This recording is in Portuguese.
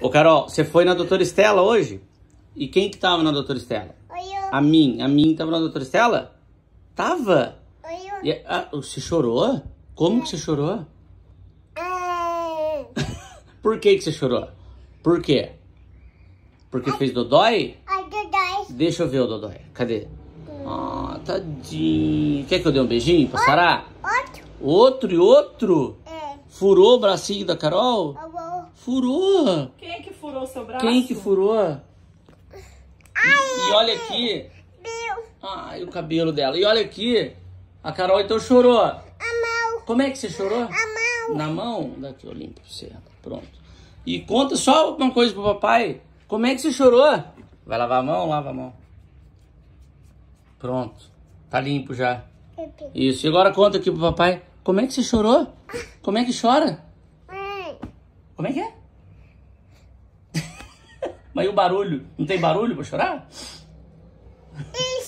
Ô Carol, você foi na doutora Estela hoje? E quem que tava na doutora Estela? Oi, a mim. A mim tava na doutora Estela? Tava? Oi, e, ah, você chorou? Como que você chorou? É. Por que que você chorou? Por quê? Porque fez dodói? Ai, dodói. Deixa eu ver o dodói. Cadê? Hum. Ah, tadinho. Quer que eu dê um beijinho pra Sará? Outro. Outro e outro? É. Furou o bracinho da Carol? Furou furou seu braço? Quem que furou? Ai, e, olha aqui. Meu. Ai, o cabelo dela. E olha aqui. A Carol então chorou. A mão. Como é que você chorou? A mão. Na mão? Daqui eu limpo você. Pronto. E conta só uma coisa pro papai. Como é que você chorou? Vai lavar a mão? Lava a mão. Pronto. Tá limpo já. Isso. E agora conta aqui pro papai. Como é que você chorou? Ah. Como é que chora? Como é que é? Mas e o barulho? Não tem barulho pra chorar? Hum,